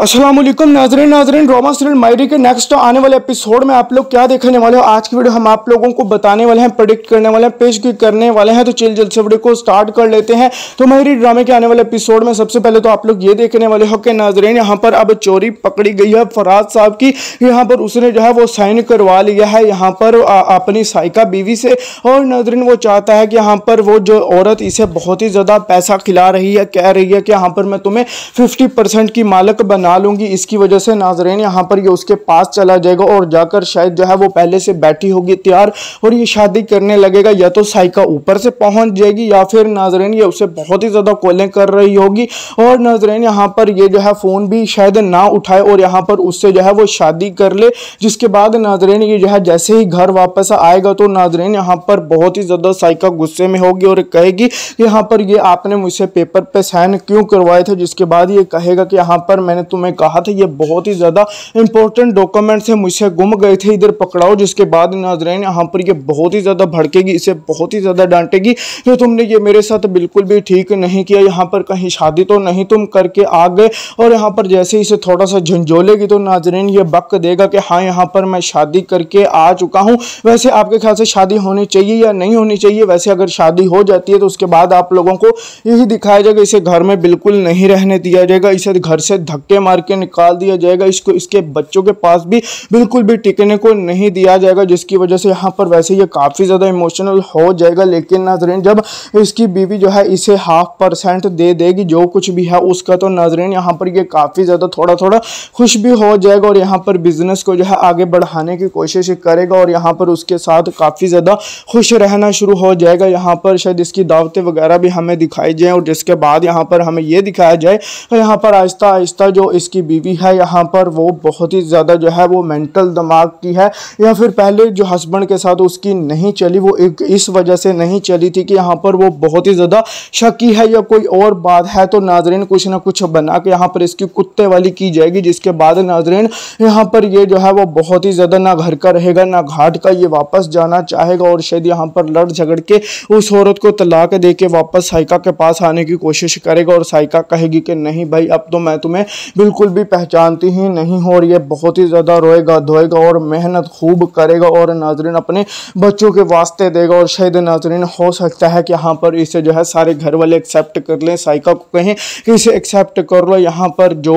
असलम नाजरन नाजरन drama serial मायरी के नेक्स्ट आने वाले एपिसोड में आप लोग क्या देखने वाले हो आज की वीडियो हम आप लोगों को बताने वाले हैं प्रोडिक्ट करने वाले हैं पेश करने वाले हैं तो चल जल्द से वीडियो को स्टार्ट कर लेते हैं तो मायरी ड्रामे के आने वाले एपिसोड में सबसे पहले तो आप लोग ये देखने वाले हो कि नाजरन यहाँ पर अब चोरी पकड़ी गई है फराज साहब की यहाँ पर उसने जो है वो साइन करवा लिया है यहाँ पर अपनी साइका बीवी से और नाजरन वो चाहता है कि यहाँ पर वो जो औरत इसे बहुत ही ज़्यादा पैसा खिला रही है कह रही है कि यहाँ पर मैं तुम्हें फिफ्टी की मालक बना ना लूँगी इसकी वजह से नाजरेन यहाँ पर ये उसके पास चला जाएगा और जाकर शायद जो है वो पहले से बैठी होगी तैयार और ये शादी करने लगेगा या तो साइका ऊपर से पहुँच जाएगी या फिर नाजरेन ये उसे बहुत ही ज़्यादा कॉलिंग कर रही होगी और नाजरेन यहाँ पर ये जो है फ़ोन भी शायद ना उठाए और यहाँ पर उससे जो है वो शादी कर ले जिसके बाद नाजरेन ये जो है जैसे ही घर वापस आएगा तो नाजरेन यहाँ पर बहुत ही ज़्यादा साइका गुस्से में होगी और कहेगी यहाँ पर ये आपने मुझसे पेपर पे साइन क्यों करवाए थे जिसके बाद ये कहेगा कि यहाँ पर मैंने तुम तुम्हें कहा था ये बहुत ही ज़्यादा इंपॉर्टेंट डॉक्यूमेंट्स हैं मुझसे गुम गए थे इधर पकड़ाओ जिसके बाद नाजरेन यहाँ पर ये बहुत ही ज़्यादा भड़केगी इसे बहुत ही ज़्यादा डांटेगी तो तुमने ये मेरे साथ बिल्कुल भी ठीक नहीं किया यहाँ पर कहीं शादी तो नहीं तुम करके आ गए और यहाँ पर जैसे इसे थोड़ा सा झंझोलेगी तो नाजरेन ये बक देगा कि हाँ यहाँ पर मैं शादी करके आ चुका हूँ वैसे आपके ख्याल से शादी होनी चाहिए या नहीं होनी चाहिए वैसे अगर शादी हो जाती है तो उसके बाद आप लोगों को यही दिखाया जाएगा इसे घर में बिल्कुल नहीं रहने दिया जाएगा इसे घर से धक्के टिके मार के निकाल दिया जाएगा इसको इसके बच्चों के पास भी बिल्कुल भी टिकने को नहीं दिया जाएगा जिसकी वजह से यहाँ पर वैसे ये काफ़ी ज़्यादा इमोशनल हो जाएगा लेकिन नाजरीन जब इसकी बीवी जो है इसे हाफ परसेंट दे देगी जो कुछ भी है उसका तो नाजरीन यहाँ पर ये काफ़ी ज़्यादा थोड़ा थोड़ा खुश भी हो जाएगा और यहाँ पर बिज़नेस को जो है आगे बढ़ाने की कोशिश करेगा और यहाँ पर उसके साथ काफ़ी ज़्यादा खुश रहना शुरू हो जाएगा यहाँ पर शायद इसकी दावतें वगैरह भी हमें दिखाई जाएँ और जिसके बाद यहाँ पर हमें ये दिखाया जाए यहाँ पर आहिस्ता आहिस्ता जो इसकी बीवी है यहाँ पर वो बहुत ही ज़्यादा जो है वो मेंटल दिमाग की है या फिर पहले जो हस्बैंड के साथ उसकी नहीं चली वो एक इस वजह से नहीं चली थी कि यहाँ पर वो बहुत ही ज़्यादा शकी है या कोई और बात है तो नाजरीन कुछ ना कुछ बना के यहाँ पर इसकी कुत्ते वाली की जाएगी जिसके बाद नाजरीन यहाँ पर ये जो है वो बहुत ही ज़्यादा ना घर का रहेगा ना घाट का ये वापस जाना चाहेगा और शायद यहाँ पर लड़ झगड़ के उस औरत को तलाक दे के वापस साइका के पास आने की कोशिश करेगा और साइका कहेगी कि नहीं भाई अब तो मैं तुम्हें बिल्कुल भी पहचानती ही नहीं हो और ये बहुत ही ज़्यादा रोएगा धोएगा और मेहनत खूब करेगा और नाजरीन अपने बच्चों के वास्ते देगा और शायद नाजरीन हो सकता है कि यहाँ पर इसे जो है सारे घर वाले एक्सेप्ट कर लें साइका को कहें कि इसे एक्सेप्ट कर लो यहाँ पर जो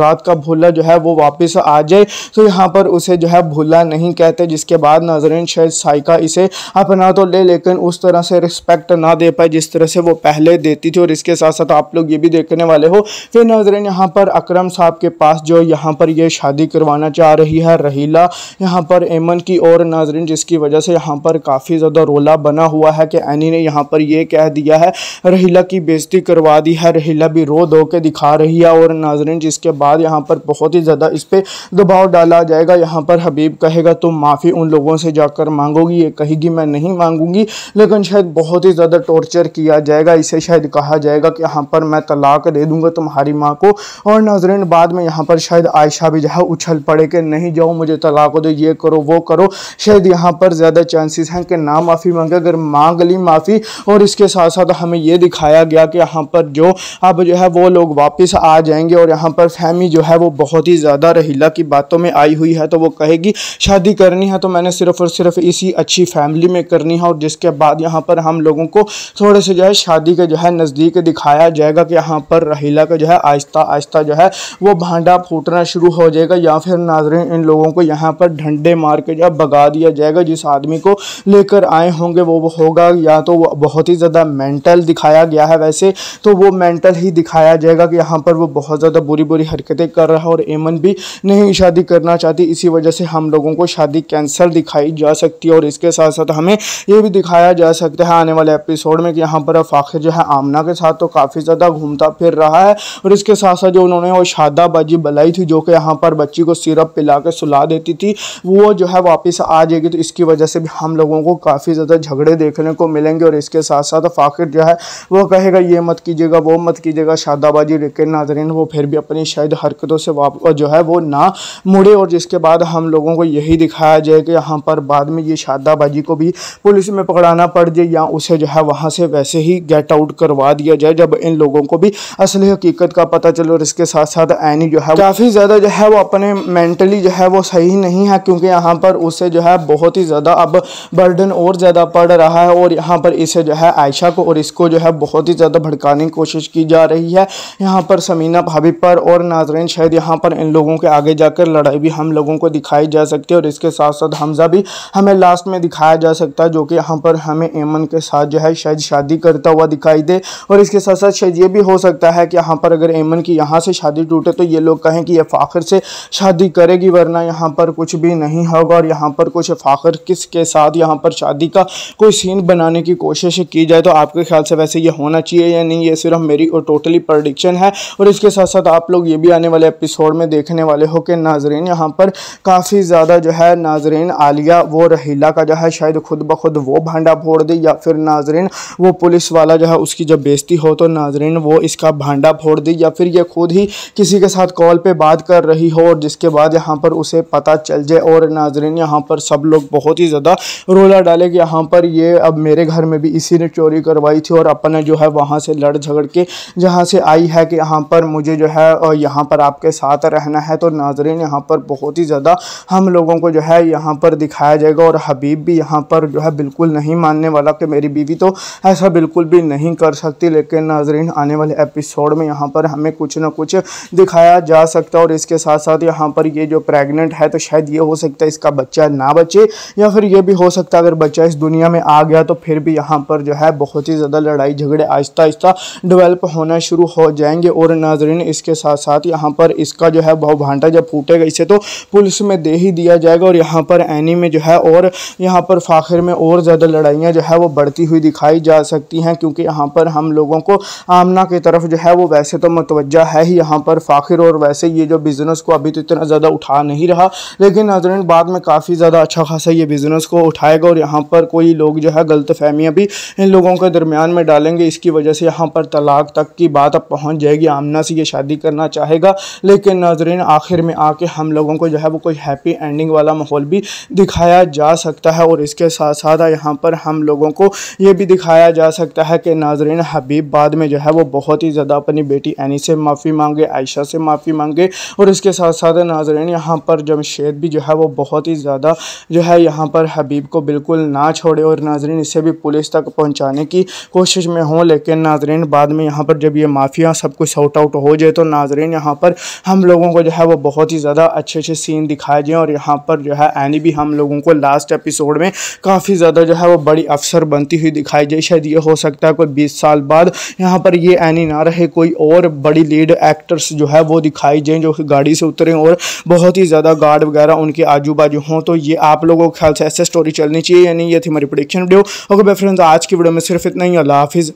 रात का भूला जो है वो वापस आ जाए तो यहाँ पर उसे जो है भूला नहीं कहते जिसके बाद नाजरीन शायद साइका इसे अपना तो ले लेकिन उस तरह से रिस्पेक्ट ना दे पाए जिस तरह से वो पहले देती थी और इसके साथ साथ आप लोग ये भी देखने वाले हो फिर नाजरीन यहाँ पर अकरम साहब के पास जो यहाँ पर ये शादी करवाना चाह रही है रहीला यहाँ पर एमन की और नाजरीन जिसकी वजह से यहाँ पर काफ़ी ज़्यादा रोला बना हुआ है कि एनी ने यहाँ पर ये कह दिया है रहीला की बेजती करवा दी है रहीला भी रो धो के दिखा रही है और नाजरीन जिसके बाद यहाँ पर बहुत ही ज़्यादा इस पर दबाव डाला जाएगा यहाँ पर हबीब कहेगा तुम माफ़ी उन लोगों से जाकर मांगोगी ये कहेगी मैं नहीं मांगूंगी लेकिन शायद बहुत ही ज़्यादा टॉर्चर किया जाएगा इसे शायद कहा जाएगा कि यहाँ पर मैं तलाक दे दूँगा तुम्हारी माँ को और ना नाजरीन बाद में यहाँ पर शायद आयशा भी जो है उछल पड़े कि नहीं जाओ मुझे तलाक दो ये करो वो करो शायद यहाँ पर ज़्यादा चांसेस हैं कि ना माफ़ी मांगे अगर मांग ली माफ़ी और इसके साथ साथ हमें ये दिखाया गया कि यहाँ पर जो अब जो है वो लोग वापस आ जाएंगे और यहाँ पर फहमी जो है वो बहुत ही ज़्यादा रहीला की बातों में आई हुई है तो वो कहेगी शादी करनी है तो मैंने सिर्फ और सिर्फ इसी अच्छी फैमिली में करनी है और जिसके बाद यहाँ पर हम लोगों को थोड़े से जो है शादी के जो है नज़दीक दिखाया जाएगा कि यहाँ पर रहीला का जो है आहिस्ता आहिस्ता जो है वो भांडा फूटना शुरू हो जाएगा या फिर नाजरें इन लोगों को यहाँ पर ढंडे मार के या भगा दिया जाएगा जिस आदमी को लेकर आए होंगे वो होगा या तो वो बहुत ही ज़्यादा मेंटल दिखाया गया है वैसे तो वो मेंटल ही दिखाया जाएगा कि यहाँ पर वो बहुत ज़्यादा बुरी बुरी हरकतें कर रहा है और एमन भी नहीं शादी करना चाहती इसी वजह से हम लोगों को शादी कैंसिल दिखाई जा सकती है और इसके साथ साथ हमें ये भी दिखाया जा सकता है आने वाले एपिसोड में कि यहाँ पर फ़ाखिर जो है आमना के साथ तो काफ़ी ज़्यादा घूमता फिर रहा है और इसके साथ साथ जो उन्होंने और बाजी बलाई थी जो कि यहाँ पर बच्ची को सिरप पिला के सुला देती थी वो जो है वापस आ जाएगी तो इसकी वजह से भी हम लोगों को काफ़ी ज़्यादा झगड़े देखने को मिलेंगे और इसके साथ साथ फाखिर जो है वो कहेगा ये मत कीजिएगा वो मत कीजिएगा शादाबाजी लेकिन नाजरीन वो फिर भी अपनी शायद हरकतों से वापस जो है वो ना मुड़े और जिसके बाद हम लोगों को यही दिखाया जाए कि यहाँ पर बाद में ये शादाबाजी को भी पुलिस में पकड़ाना पड़ जाए या उसे जो है वहाँ से वैसे ही गेट आउट करवा दिया जाए जब इन लोगों को भी असली हकीकत का पता चले और इसके साथ साथ साथ एनी जो है काफ़ी ज़्यादा जो है वो अपने मेंटली जो है वो सही नहीं है क्योंकि यहाँ पर उससे जो है बहुत ही ज़्यादा अब बर्डन और ज़्यादा पड़ रहा है और यहाँ पर इसे जो है आयशा को और इसको जो है बहुत ही ज़्यादा भड़काने की कोशिश की जा रही है यहाँ पर समीना भाभी पर और नाजरन शायद यहाँ पर इन लोगों के आगे जाकर लड़ाई भी हम लोगों को दिखाई जा सकती है और इसके साथ साथ हमजा भी हमें लास्ट में दिखाया जा सकता है जो कि यहाँ पर हमें एमन के साथ जो है शायद शादी करता हुआ दिखाई दे और इसके साथ साथ शायद ये भी हो सकता है कि यहाँ पर अगर एमन की यहाँ से शादी शादी टूटे तो ये लोग कहें कि ये फाखिर से शादी करेगी वरना यहाँ पर कुछ भी नहीं होगा और यहाँ पर कुछ फाखिर किस के साथ यहाँ पर शादी का कोई सीन बनाने की कोशिश की जाए तो आपके ख्याल से वैसे ये होना चाहिए या नहीं ये सिर्फ मेरी और टोटली प्रडिक्शन है और इसके साथ साथ आप लोग ये भी आने वाले एपिसोड में देखने वाले हो कि नाजरीन यहाँ पर काफ़ी ज़्यादा जो है नाजरीन आलिया वो रहीला का जो है शायद खुद ब खुद वो भांडा फोड़ दे या फिर नाजरीन वो पुलिस वाला जो है उसकी जब बेजती हो तो नाजरीन वो इसका भांडा फोड़ दे या फिर ये खुद ही किसी के साथ कॉल पे बात कर रही हो और जिसके बाद यहाँ पर उसे पता चल जाए और नाजरीन यहाँ पर सब लोग बहुत ही ज़्यादा रोला डाले कि यहाँ पर ये अब मेरे घर में भी इसी ने चोरी करवाई थी और अपना जो है वहाँ से लड़ झगड़ के जहाँ से आई है कि यहाँ पर मुझे जो है यहाँ पर आपके साथ रहना है तो नाजरीन यहाँ पर बहुत ही ज़्यादा हम लोगों को जो है यहाँ पर दिखाया जाएगा और हबीब भी यहाँ पर जो है बिल्कुल नहीं मानने वाला कि मेरी बीवी तो ऐसा बिल्कुल भी नहीं कर सकती लेकिन नाजरीन आने वाले एपिसोड में यहाँ पर हमें कुछ ना कुछ दिखाया जा सकता है और इसके साथ साथ यहाँ पर ये जो प्रेग्नेंट है तो शायद ये हो सकता है इसका बच्चा ना बचे या फिर ये भी हो सकता है अगर बच्चा इस दुनिया में आ गया तो फिर भी यहाँ पर जो है बहुत ही ज़्यादा लड़ाई झगड़े आहिस्ता आहिस्ता डिवेलप होना शुरू हो जाएंगे और नाजरीन इसके साथ साथ यहाँ पर इसका जो है बहु भांटा जब फूटेगा इसे तो पुलिस में दे ही दिया जाएगा और यहाँ पर एनी में जो है और यहाँ पर फाखिर में और ज़्यादा लड़ाइयाँ जो है वो बढ़ती हुई दिखाई जा सकती हैं क्योंकि यहाँ पर हम लोगों को आमना की तरफ जो है वो वैसे तो मतवजा है ही यहाँ पर फ़ाखिर और वैसे ये जो बिज़नेस को अभी तो इतना ज़्यादा उठा नहीं रहा लेकिन नजरन बाद में काफ़ी ज़्यादा अच्छा खासा ये बिज़नेस को उठाएगा और यहाँ पर कोई लोग जो है गलत फहमियाँ भी इन लोगों के दरमियान में डालेंगे इसकी वजह से यहाँ पर तलाक तक की बात अब पहुँच जाएगी आमना से ये शादी करना चाहेगा लेकिन नाजरन आखिर में आके हम लोगों को जो है वो कोई हैप्पी एंडिंग वाला माहौल भी दिखाया जा सकता है और इसके साथ साथ यहाँ पर हम लोगों को ये भी दिखाया जा सकता है कि नाजरन हबीब बाद में जो है वो बहुत ही ज़्यादा अपनी बेटी एनी से माफ़ी मांगे आयशा से माफ़ी मांगे और इसके साथ साथ नाजरन यहाँ पर जमशेद भी जो है वो बहुत ही ज़्यादा जो है यहाँ पर हबीब को बिल्कुल ना छोड़े और नाजरन इसे भी पुलिस तक पहुँचाने की कोशिश में हों लेकिन नाजरन बाद में यहाँ पर जब ये माफिया सब कुछ आउट आउट हो जाए तो नाजरन यहाँ पर हम लोगों को जो है वो बहुत ही ज़्यादा अच्छे अच्छे सीन दिखाए जाएँ और यहाँ पर जो है एनी भी हम लोगों को लास्ट एपिसोड में काफ़ी ज़्यादा जो है वो बड़ी अफसर बनती हुई दिखाई जाए शायद ये हो सकता है कोई बीस साल बाद यहाँ पर ये एनी ना रहे कोई और बड़ी लीड एक्टर वर्कर्स जो है वो दिखाई दें जो गाड़ी से उतरे और बहुत ही ज़्यादा गार्ड वगैरह उनके आजू बाजू हों तो ये आप लोगों के ख्याल से ऐसे स्टोरी चलनी चाहिए यानी ये थी हमारी प्रोडिक्शन वीडियो ओके भाई फ्रेंड्स आज की वीडियो में सिर्फ इतना ही अल्लाह हाफिज़